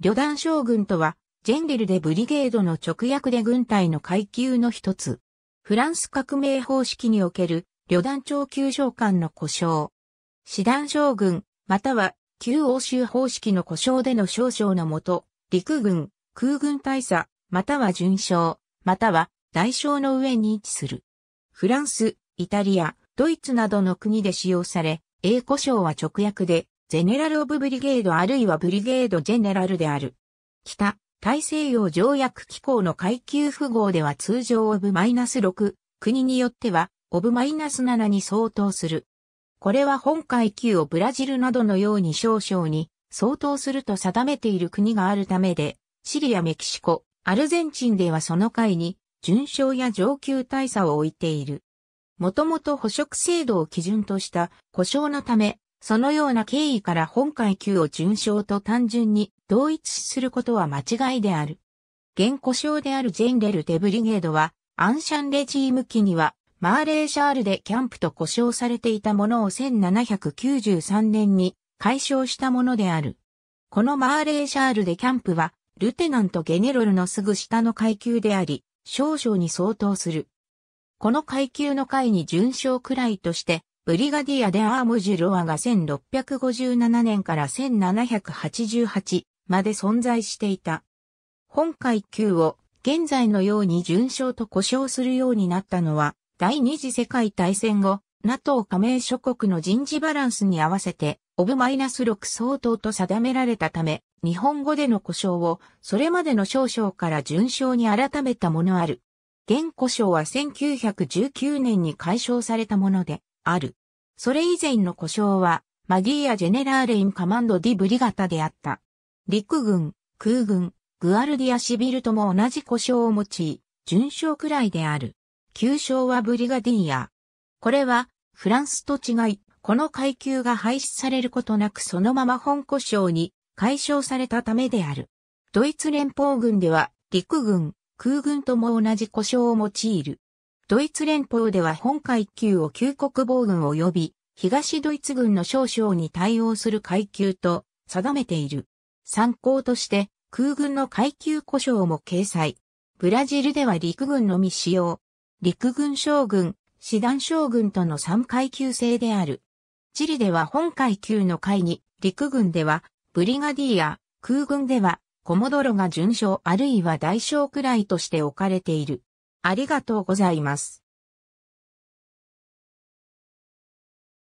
旅団将軍とは、ジェンデルでブリゲードの直訳で軍隊の階級の一つ。フランス革命方式における旅団長級将官の故障。師団将軍、または旧欧州方式の故障での少将のもと、陸軍、空軍大佐、または巡将、または大将の上に位置する。フランス、イタリア、ドイツなどの国で使用され、英故障は直訳でゼネラル・オブ・ブリゲードあるいはブリゲード・ジェネラルである。北、大西洋条約機構の階級符号では通常オブマイナス -6、国によってはオブマイナス -7 に相当する。これは本階級をブラジルなどのように少々に相当すると定めている国があるためで、シリア、メキシコ、アルゼンチンではその階に、順賞や上級大差を置いている。もともと捕食制度を基準とした故障のため、そのような経緯から本階級を順章と単純に同一視することは間違いである。現故障であるジェンレル・デブリゲードは、アンシャンレジーム期には、マーレーシャールでキャンプと故障されていたものを1793年に解消したものである。このマーレーシャールでキャンプは、ルテナント・ゲネロルのすぐ下の階級であり、少々に相当する。この階級の階に順将くらいとして、ブリガディア・デ・アーム・ジュ・ロアが1657年から1788まで存在していた。本階級を現在のように順称と呼称するようになったのは、第二次世界大戦後、NATO 加盟諸国の人事バランスに合わせて、オブマイナス6相当と定められたため、日本語での故障を、それまでの少々から順称に改めたものある。現故障は1919年に解消されたもので、ある。それ以前の故障は、マギーア・ジェネラーレイン・カマンド・ディ・ブリガタであった。陸軍、空軍、グアルディア・シビルとも同じ故障を持ち、準将くらいである。旧称はブリガディーア。これは、フランスと違い、この階級が廃止されることなくそのまま本故障に解消されたためである。ドイツ連邦軍では、陸軍、空軍とも同じ故障を用いる。ドイツ連邦では本階級を旧国防軍及び東ドイツ軍の少将に対応する階級と定めている。参考として空軍の階級故障も掲載。ブラジルでは陸軍のみ使用。陸軍将軍、師団将軍との3階級制である。チリでは本階級の階に、陸軍ではブリガディア、空軍ではコモドロが順将あるいは大将くらいとして置かれている。ありがとうございます。